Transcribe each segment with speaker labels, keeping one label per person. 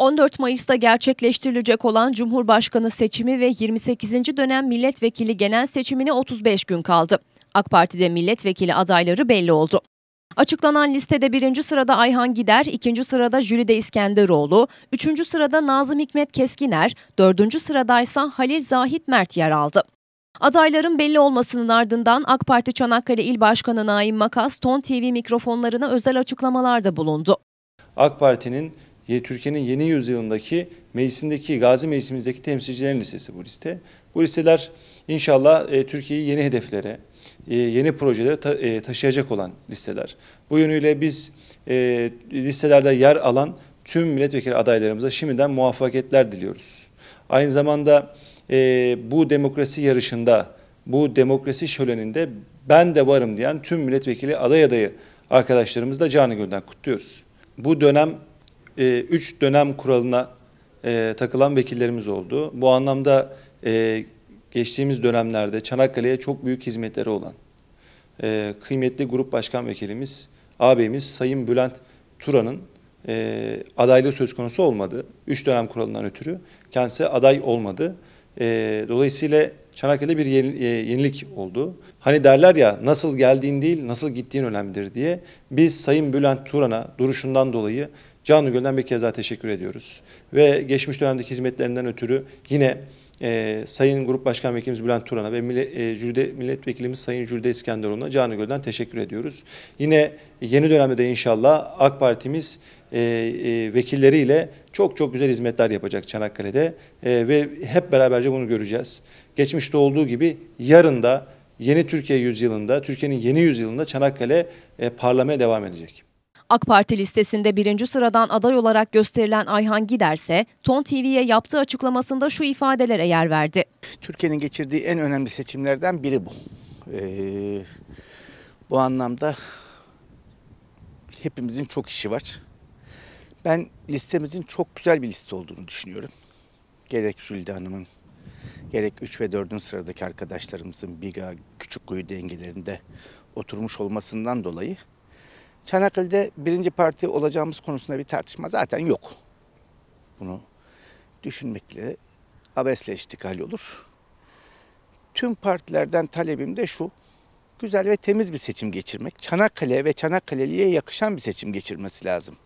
Speaker 1: 14 Mayıs'ta gerçekleştirilecek olan Cumhurbaşkanı seçimi ve 28. dönem milletvekili genel seçimine 35 gün kaldı. AK Parti'de milletvekili adayları belli oldu. Açıklanan listede birinci sırada Ayhan Gider, ikinci sırada Jülide İskenderoğlu, üçüncü sırada Nazım Hikmet Keskiner, dördüncü sırada ise Halil Zahit Mert yer aldı. Adayların belli olmasının ardından AK Parti Çanakkale İl Başkanı Naim Makas, Ton TV mikrofonlarına özel açıklamalarda bulundu.
Speaker 2: AK Parti'nin Türkiye'nin yeni yüzyılındaki meclisindeki, gazi meclisimizdeki temsilcilerin listesi bu liste. Bu listeler inşallah e, Türkiye'yi yeni hedeflere, e, yeni projelere ta, e, taşıyacak olan listeler. Bu yönüyle biz e, listelerde yer alan tüm milletvekili adaylarımıza şimdiden muvaffakiyetler diliyoruz. Aynı zamanda e, bu demokrasi yarışında, bu demokrasi şöleninde ben de varım diyen tüm milletvekili aday adayı arkadaşlarımızı da canı gönülden kutluyoruz. Bu dönem e, üç dönem kuralına e, takılan vekillerimiz oldu. Bu anlamda e, geçtiğimiz dönemlerde Çanakkale'ye çok büyük hizmetleri olan e, kıymetli grup başkan vekilimiz, ağabeyimiz Sayın Bülent Turan'ın e, adaylığı söz konusu olmadı. Üç dönem kuralından ötürü kendisi aday olmadı. E, dolayısıyla Çanakkale'de bir e, yenilik oldu. Hani derler ya nasıl geldiğin değil nasıl gittiğin önemlidir diye biz Sayın Bülent Turan'a duruşundan dolayı Canlı Göl'den bir kez daha teşekkür ediyoruz. Ve geçmiş dönemdeki hizmetlerinden ötürü yine e, Sayın Grup Başkan Vekilimiz Bülent Turan'a ve mille, e, Jülde, Milletvekilimiz Sayın Jülde İskenderoğlu'na canlı Göl'den teşekkür ediyoruz. Yine yeni dönemde de inşallah AK Parti'miz e, e, vekilleriyle çok çok güzel hizmetler yapacak Çanakkale'de e, ve hep beraberce bunu göreceğiz. Geçmişte olduğu gibi yarın da yeni Türkiye yüzyılında, Türkiye'nin yeni yüzyılında Çanakkale e, parlamaya devam edecek.
Speaker 1: AK Parti listesinde birinci sıradan aday olarak gösterilen Ayhan Giderse, Ton TV'ye yaptığı açıklamasında şu ifadelere yer verdi.
Speaker 3: Türkiye'nin geçirdiği en önemli seçimlerden biri bu. Ee, bu anlamda hepimizin çok işi var. Ben listemizin çok güzel bir liste olduğunu düşünüyorum. Gerek Jülide Hanım'ın, gerek 3 ve 4. sıradaki arkadaşlarımızın Biga, küçük Küçükkuyu dengelerinde oturmuş olmasından dolayı Çanakkale'de birinci parti olacağımız konusunda bir tartışma zaten yok. Bunu düşünmek bile abesle iştikal olur. Tüm partilerden talebim de şu. Güzel ve temiz bir seçim geçirmek. Çanakkale ve Çanakkale'liye yakışan bir seçim geçirmesi lazım.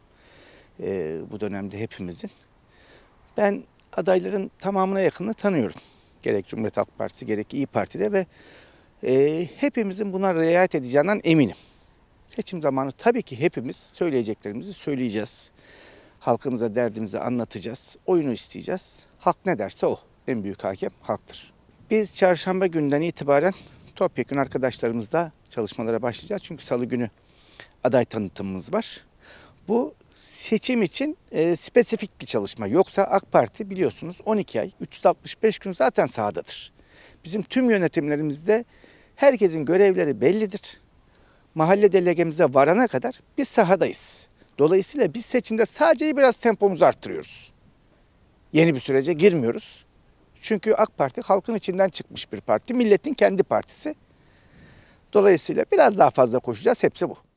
Speaker 3: Ee, bu dönemde hepimizin. Ben adayların tamamına yakını tanıyorum. Gerek Cumhuriyet Halk Partisi gerek İyi Parti'de ve e, hepimizin buna riayet edeceğinden eminim. Seçim zamanı tabii ki hepimiz söyleyeceklerimizi söyleyeceğiz. Halkımıza derdimizi anlatacağız. Oyunu isteyeceğiz. Halk ne derse o. En büyük hakem halktır. Biz çarşamba günden itibaren topyekun arkadaşlarımızla çalışmalara başlayacağız. Çünkü salı günü aday tanıtımımız var. Bu seçim için e, spesifik bir çalışma. Yoksa AK Parti biliyorsunuz 12 ay, 365 gün zaten sahadadır. Bizim tüm yönetimlerimizde herkesin görevleri bellidir mahalle delegemize varana kadar biz sahadayız. Dolayısıyla biz seçimde sadece biraz tempomuzu arttırıyoruz. Yeni bir sürece girmiyoruz. Çünkü AK Parti halkın içinden çıkmış bir parti. Milletin kendi partisi. Dolayısıyla biraz daha fazla koşacağız. Hepsi bu.